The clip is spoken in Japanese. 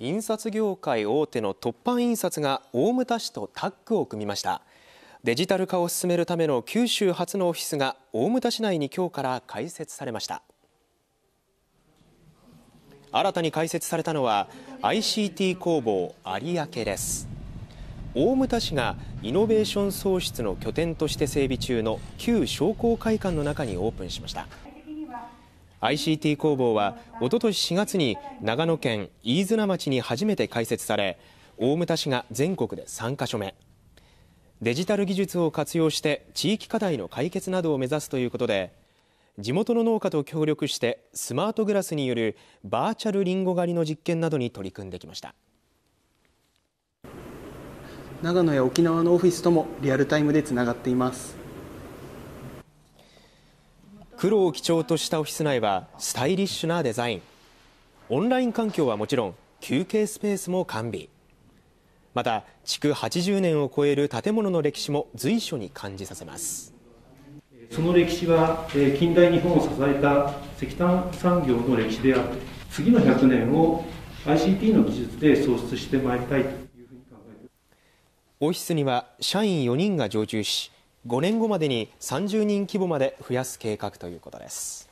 印刷業界大手の突版印刷が大牟田市とタッグを組みましたデジタル化を進めるための九州初のオフィスが大牟田市内に今日から開設されました新たに開設されたのは ICT 工房有明です大牟田市がイノベーション創出の拠点として整備中の旧商工会館の中にオープンしました ICT 工房はおととし4月に長野県飯綱町に初めて開設され大牟田市が全国で3カ所目デジタル技術を活用して地域課題の解決などを目指すということで地元の農家と協力してスマートグラスによるバーチャルりんご狩りの実験などに取り組んできました長野や沖縄のオフィスともリアルタイムでつながっています黒を基調としたオフィス内はスタイリッシュなデザインオンライン環境はもちろん休憩スペースも完備また築80年を超える建物の歴史も随所に感じさせますその歴史は近代日本を支えた石炭産業の歴史であって次の100年を ICT の技術で創出してまいりたいというふうに考えてオフィスには社員4人が常駐し5年後までに30人規模まで増やす計画ということです。